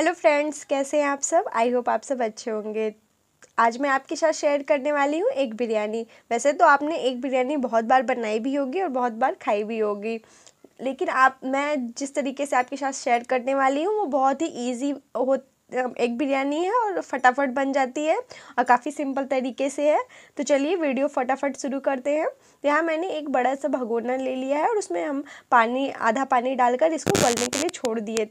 hello friends कैसे हैं आप सब आई होप आप सब अच्छे होंगे आज मैं आपके साथ शेयर करने वाली हूँ एक बिरयानी वैसे तो आपने एक बिरयानी बहुत बार बनाई भी होगी और बहुत बार खाई भी होगी लेकिन आप मैं जिस तरीके से आपके साथ शेयर करने वाली हूँ वो बहुत ही ईजी हो एक बिरयानी है और फटाफट बन जाती है और काफ़ी सिंपल तरीके से है तो चलिए वीडियो फटाफट शुरू करते हैं यहाँ मैंने एक बड़ा सा भगोना ले लिया है और उसमें हम पानी आधा पानी डालकर इसको गलने के लिए छोड़ दिए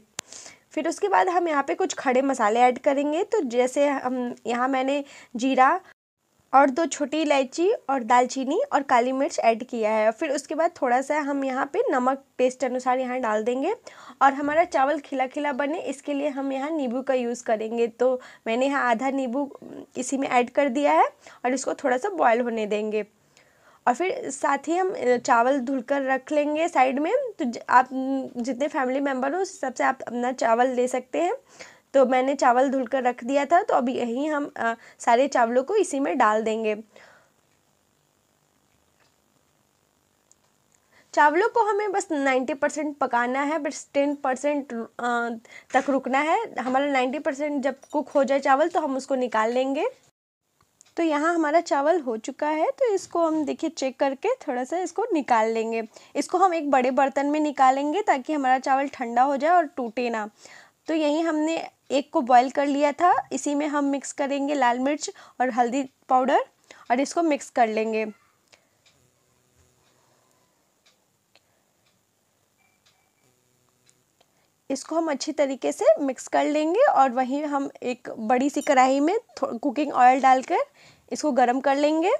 फिर उसके बाद हम यहाँ पे कुछ खड़े मसाले ऐड करेंगे तो जैसे हम यहाँ मैंने जीरा और दो छोटी इलायची और दालचीनी और काली मिर्च ऐड किया है फिर उसके बाद थोड़ा सा हम यहाँ पे नमक टेस्ट अनुसार यहाँ डाल देंगे और हमारा चावल खिला खिला बने इसके लिए हम यहाँ नींबू का यूज़ करेंगे तो मैंने यहाँ आधा नींबू इसी में ऐड कर दिया है और इसको थोड़ा सा बॉयल होने देंगे और फिर साथ ही हम चावल धुल कर रख लेंगे साइड में तो आप जितने फैमिली मेम्बर हो उस हिसाब से आप अपना चावल ले सकते हैं तो मैंने चावल धुल कर रख दिया था तो अब यही हम आ, सारे चावलों को इसी में डाल देंगे चावलों को हमें बस नाइन्टी परसेंट पकाना है बस टेन परसेंट तक रुकना है हमारा नाइन्टी परसेंट जब कुक हो जाए चावल तो हम उसको निकाल लेंगे तो यहाँ हमारा चावल हो चुका है तो इसको हम देखिए चेक करके थोड़ा सा इसको निकाल लेंगे इसको हम एक बड़े बर्तन में निकालेंगे ताकि हमारा चावल ठंडा हो जाए और टूटे ना तो यही हमने एक को बॉईल कर लिया था इसी में हम मिक्स करेंगे लाल मिर्च और हल्दी पाउडर और इसको मिक्स कर लेंगे इसको हम अच्छी तरीके से मिक्स कर लेंगे और वहीं हम एक बड़ी सी कढ़ाई में कुकिंग ऑयल डालकर इसको गर्म कर लेंगे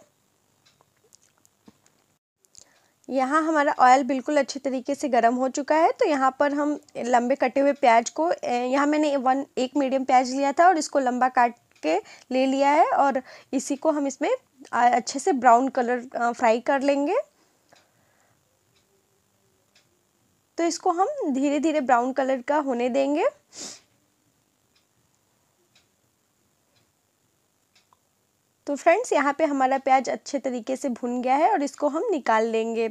यहाँ हमारा ऑयल बिल्कुल अच्छे तरीके से गर्म हो चुका है तो यहाँ पर हम लंबे कटे हुए प्याज को यहाँ मैंने वन एक मीडियम प्याज लिया था और इसको लंबा काट के ले लिया है और इसी को हम इसमें अच्छे से ब्राउन कलर फ्राई कर लेंगे तो इसको हम धीरे धीरे ब्राउन कलर का होने देंगे तो फ्रेंड्स यहाँ पे हमारा प्याज अच्छे तरीके से भुन गया है और इसको हम निकाल लेंगे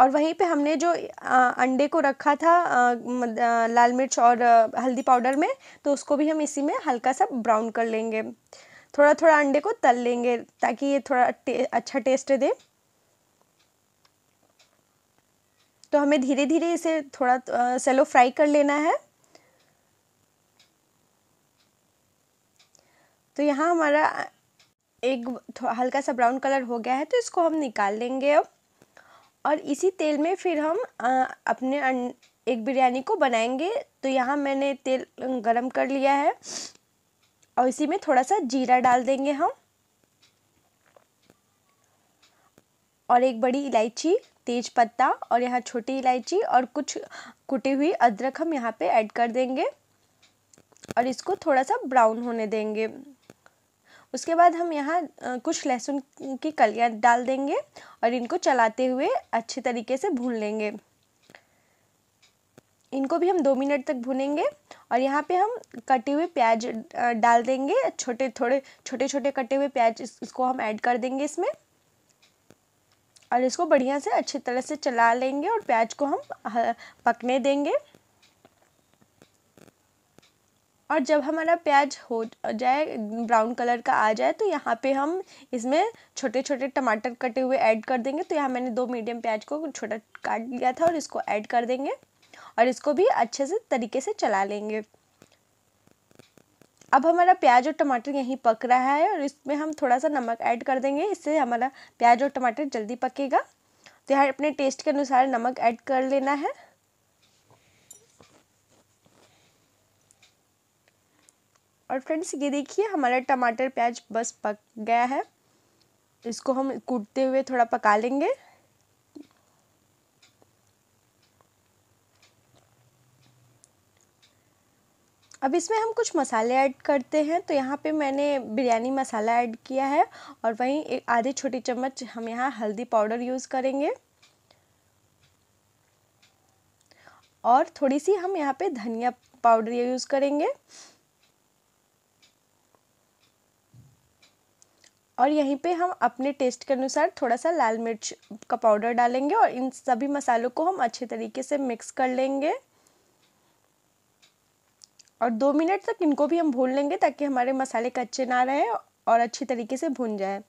और वहीं पे हमने जो आ, अंडे को रखा था आ, आ, लाल मिर्च और हल्दी पाउडर में तो उसको भी हम इसी में हल्का सा ब्राउन कर लेंगे थोड़ा थोड़ा अंडे को तल लेंगे ताकि ये थोड़ा टे, अच्छा टेस्ट दे तो हमें धीरे धीरे इसे थोड़ा सेलो फ्राई कर लेना है तो यहाँ हमारा एक हल्का सा ब्राउन कलर हो गया है तो इसको हम निकाल लेंगे अब और इसी तेल में फिर हम आ, अपने एक बिरयानी को बनाएंगे तो यहाँ मैंने तेल गरम कर लिया है और इसी में थोड़ा सा जीरा डाल देंगे हम और एक बड़ी इलायची तेज पत्ता और यहाँ छोटी इलायची और कुछ कुटी हुई अदरक हम यहाँ पे ऐड कर देंगे और इसको थोड़ा सा ब्राउन होने देंगे उसके बाद हम यहाँ कुछ लहसुन की कलियाँ डाल देंगे और इनको चलाते हुए अच्छे तरीके से भून लेंगे इनको भी हम दो मिनट तक भूनेंगे और यहाँ पे हम कटे हुए प्याज डाल देंगे छोटे थोड़े छोटे छोटे कटे हुए प्याज इसको हम ऐड कर देंगे इसमें और इसको बढ़िया से अच्छी तरह से चला लेंगे और प्याज को हम पकने देंगे और जब हमारा प्याज हो जाए ब्राउन कलर का आ जाए तो यहाँ पे हम इसमें छोटे छोटे टमाटर कटे हुए ऐड कर देंगे तो यहाँ मैंने दो मीडियम प्याज को छोटा काट लिया था और इसको ऐड कर देंगे और इसको भी अच्छे से तरीके से चला लेंगे अब हमारा प्याज और टमाटर यहीं पक रहा है और इसमें हम थोड़ा सा नमक ऐड कर देंगे इससे हमारा प्याज और टमाटर जल्दी पकेगा तो यहाँ अपने टेस्ट के अनुसार नमक ऐड कर लेना है और फ्रेंड्स ये देखिए हमारा टमाटर प्याज बस पक गया है इसको हम कूटते हुए थोड़ा पका लेंगे अब इसमें हम कुछ मसाले ऐड करते हैं तो यहाँ पे मैंने बिरयानी मसाला ऐड किया है और वहीं एक आधे छोटी चम्मच हम यहाँ हल्दी पाउडर यूज़ करेंगे और थोड़ी सी हम यहाँ पे धनिया पाउडर यूज़ करेंगे और यहीं पे हम अपने टेस्ट के अनुसार थोड़ा सा लाल मिर्च का पाउडर डालेंगे और इन सभी मसालों को हम अच्छे तरीके से मिक्स कर लेंगे और दो मिनट तक इनको भी हम भून लेंगे ताकि हमारे मसाले कच्चे ना रहे और अच्छी तरीके से भून जाए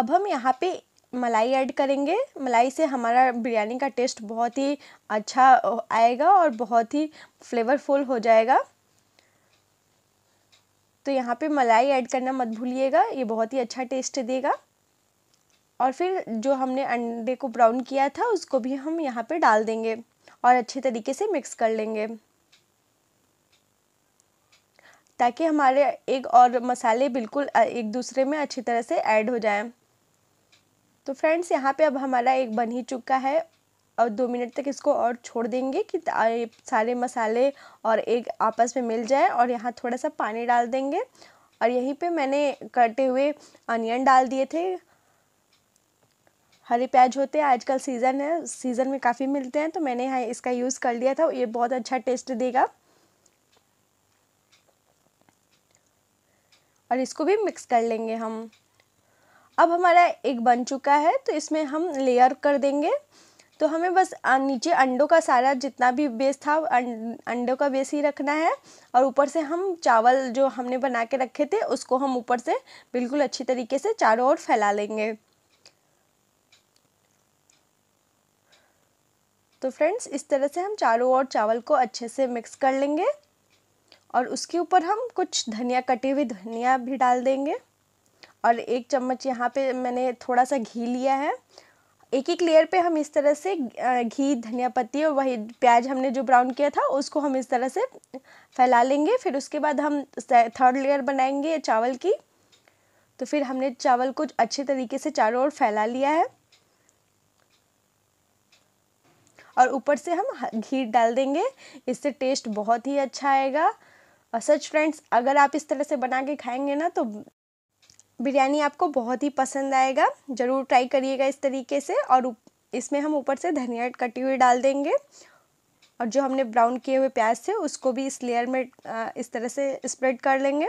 अब हम यहाँ पे मलाई ऐड करेंगे मलाई से हमारा बिरयानी का टेस्ट बहुत ही अच्छा आएगा और बहुत ही फ्लेवरफुल हो जाएगा तो यहाँ पे मलाई ऐड करना मत भूलिएगा ये बहुत ही अच्छा टेस्ट देगा और फिर जो हमने अंडे को ब्राउन किया था उसको भी हम यहाँ पे डाल देंगे और अच्छे तरीके से मिक्स कर लेंगे ताकि हमारे एक और मसाले बिल्कुल एक दूसरे में अच्छी तरह से ऐड हो जाएं तो फ्रेंड्स यहाँ पे अब हमारा एक बन ही चुका है और दो मिनट तक इसको और छोड़ देंगे कि सारे मसाले और एक आपस में मिल जाए और यहाँ थोड़ा सा पानी डाल देंगे और यहीं पे मैंने कटे हुए अनियन डाल दिए थे हरे प्याज होते हैं आजकल सीज़न है सीज़न में काफ़ी मिलते हैं तो मैंने यहाँ इसका यूज़ कर लिया था ये बहुत अच्छा टेस्ट देगा और इसको भी मिक्स कर लेंगे हम अब हमारा एक बन चुका है तो इसमें हम लेयर कर देंगे तो हमें बस नीचे अंडों का सारा जितना भी बेस था अं, अंडों का बेस ही रखना है और ऊपर से हम चावल जो हमने बना के रखे थे उसको हम ऊपर से बिल्कुल अच्छी तरीके से चारों ओर फैला लेंगे तो फ्रेंड्स इस तरह से हम चारों ओर चावल को अच्छे से मिक्स कर लेंगे और उसके ऊपर हम कुछ धनिया कटी हुई धनिया भी डाल देंगे और एक चम्मच यहाँ पे मैंने थोड़ा सा घी लिया है एक एक लेयर पे हम इस तरह से घी धनिया पत्ती और वही प्याज हमने जो ब्राउन किया था उसको हम इस तरह से फैला लेंगे फिर उसके बाद हम थर्ड लेयर बनाएंगे चावल की तो फिर हमने चावल को अच्छे तरीके से चारों ओर फैला लिया है और ऊपर से हम घी डाल देंगे इससे टेस्ट बहुत ही अच्छा आएगा और सच फ्रेंड्स अगर आप इस तरह से बना के खाएंगे ना तो बिरयानी आपको बहुत ही पसंद आएगा ज़रूर ट्राई करिएगा इस तरीके से और इसमें हम ऊपर से धनिया कटी हुई डाल देंगे और जो हमने ब्राउन किए हुए प्याज थे उसको भी इस लेयर में इस तरह से स्प्रेड कर लेंगे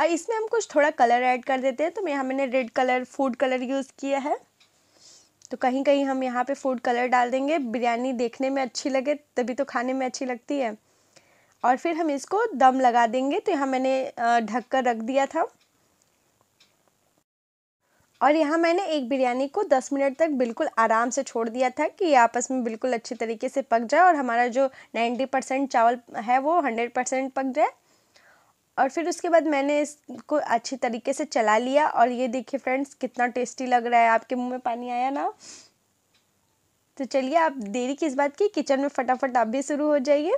और इसमें हम कुछ थोड़ा कलर ऐड कर देते हैं तो मैं यहाँ मैंने red colour food colour use किया है तो कहीं कहीं हम यहाँ पे फूड कलर डाल देंगे बिरयानी देखने में अच्छी लगे तभी तो खाने में अच्छी लगती है और फिर हम इसको दम लगा देंगे तो यहाँ मैंने ढक कर रख दिया था और यहाँ मैंने एक बिरयानी को 10 मिनट तक बिल्कुल आराम से छोड़ दिया था कि आपस में बिल्कुल अच्छी तरीके से पक जाए और हमारा जो 90 परसेंट चावल है वो 100 परसेंट पक जाए और फिर उसके बाद मैंने इसको अच्छी तरीके से चला लिया और ये देखिए फ्रेंड्स कितना टेस्टी लग रहा है आपके मुंह में पानी आया ना तो चलिए आप देरी किस बात की किचन में फटाफट आप भी शुरू हो जाइए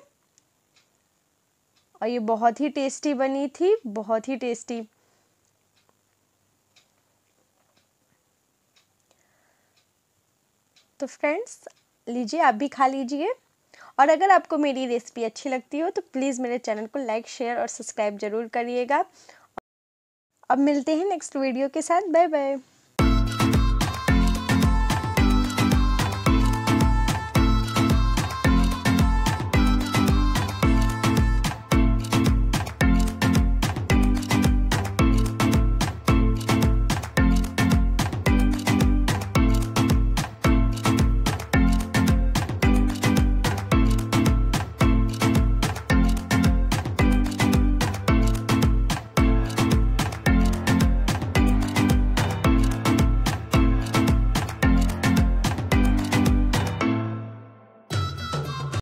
और ये बहुत ही टेस्टी बनी थी बहुत ही टेस्टी तो फ्रेंड्स लीजिए आप भी खा लीजिए और अगर आपको मेरी रेसिपी अच्छी लगती हो तो प्लीज़ मेरे चैनल को लाइक शेयर और सब्सक्राइब ज़रूर करिएगा अब मिलते हैं नेक्स्ट वीडियो के साथ बाय बाय